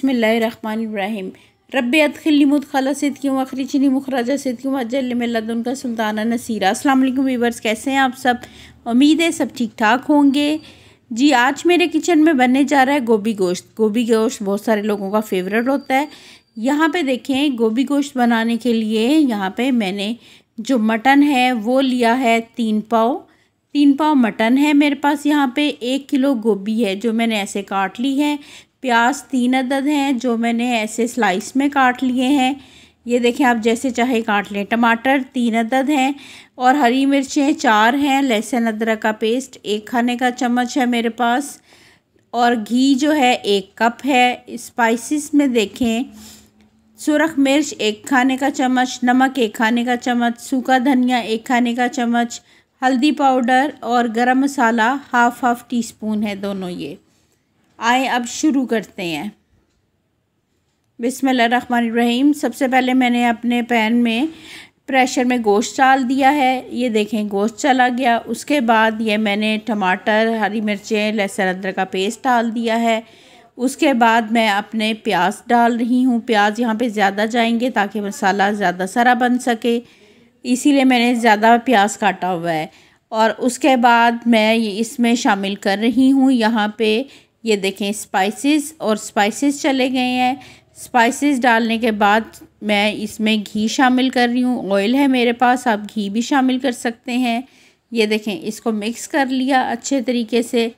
बसमीम रब अदखिली मुदखला सद क्यों अखरीचनी मुखराजा सद क्यों अजल्लमदन का सुल्ताना नसीरा अस्सलाम वीबर्स कैसे हैं आप सब उम्मीद है सब ठीक ठाक होंगे जी आज मेरे किचन में बनने जा रहा है गोभी गोश्त गोभी गोश्त बहुत सारे लोगों का फेवरेट होता है यहाँ पे देखें गोभी गोश्त बनाने के लिए यहाँ पे मैंने जो मटन है वो लिया है तीन पाव तीन पाव मटन है मेरे पास यहाँ पे एक किलो गोभी है जो मैंने ऐसे काट ली है प्याज तीन अदद हैं जो मैंने ऐसे स्लाइस में काट लिए हैं ये देखें आप जैसे चाहे काट लें टमाटर तीन अदद हैं और हरी मिर्चें चार हैं लहसुन अदरक का पेस्ट एक खाने का चम्मच है मेरे पास और घी जो है एक कप है स्पाइसेस में देखें सुरख मिर्च एक खाने का चम्मच नमक एक खाने का चम्मच सूखा धनिया एक खाने का चम्मच हल्दी पाउडर और गरम मसाला हाफ़ हाफ़ टी स्पून है दोनों ये आए अब शुरू करते हैं बिसमीम सबसे पहले मैंने अपने पैन में प्रेशर में गोश्त डाल दिया है ये देखें गोश्त चला गया उसके बाद ये मैंने टमाटर हरी मिर्चें लहसुन अदरक का पेस्ट डाल दिया है उसके बाद मैं अपने प्याज डाल रही हूँ प्याज यहाँ पे ज़्यादा जाएंगे ताकि मसाला ज़्यादा सारा बन सके इसीलिए मैंने ज़्यादा प्याज काटा हुआ है और उसके बाद मैं ये इसमें शामिल कर रही हूँ यहाँ पे ये देखें स्पाइसेस और स्पाइसेस चले गए हैं स्पाइसेस डालने के बाद मैं इसमें घी शामिल कर रही हूँ ऑयल है मेरे पास आप घी भी शामिल कर सकते हैं ये देखें इसको मिक्स कर लिया अच्छे तरीके से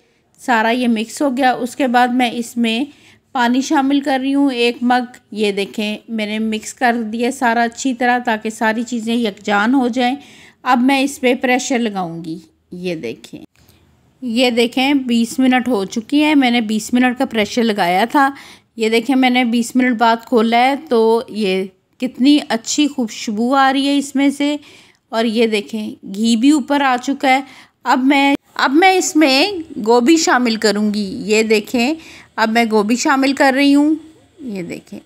सारा ये मिक्स हो गया उसके बाद मैं इसमें पानी शामिल कर रही हूँ एक मग ये देखें मैंने मिक्स कर दिया सारा अच्छी तरह ताकि सारी चीज़ें यकजान हो जाएं अब मैं इस पर प्रेशर लगाऊंगी ये देखें ये देखें बीस मिनट हो चुकी है मैंने बीस मिनट का प्रेशर लगाया था ये देखें मैंने बीस मिनट बाद खोला है तो ये कितनी अच्छी खुशबू आ रही है इसमें से और ये देखें घी भी ऊपर आ चुका है अब मैं अब मैं इसमें गोभी शामिल करूँगी ये देखें अब मैं गोभी शामिल कर रही हूँ ये देखें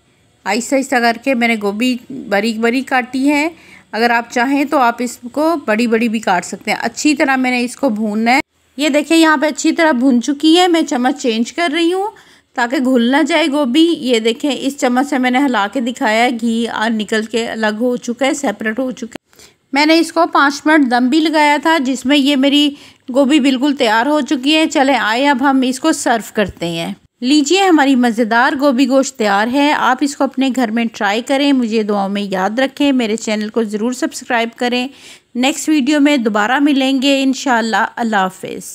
आहिस्ता आहिस्ता करके मैंने गोभी बारीक बारीक काटी है अगर आप चाहें तो आप इसको बड़ी बड़ी भी काट सकते हैं अच्छी तरह मैंने इसको भूनना है ये देखिए यहाँ पे अच्छी तरह भुन चुकी है मैं चम्मच चेंज कर रही हूँ ताकि घुल ना जाए गोभी ये देखें इस चम्मच से मैंने हिला के दिखाया है घी और निकल के अलग हो चुका है सेपरेट हो चुका है मैंने इसको पाँच मिनट दम भी लगाया था जिसमें ये मेरी गोभी बिल्कुल तैयार हो चुकी है चले आए अब हम इसको सर्व करते हैं लीजिए हमारी मज़ेदार गोभी गोश्त तैयार है आप इसको अपने घर में ट्राई करें मुझे दुआओं में याद रखें मेरे चैनल को ज़रूर सब्सक्राइब करें नेक्स्ट वीडियो में दोबारा मिलेंगे इन अल्लाह हाफिज़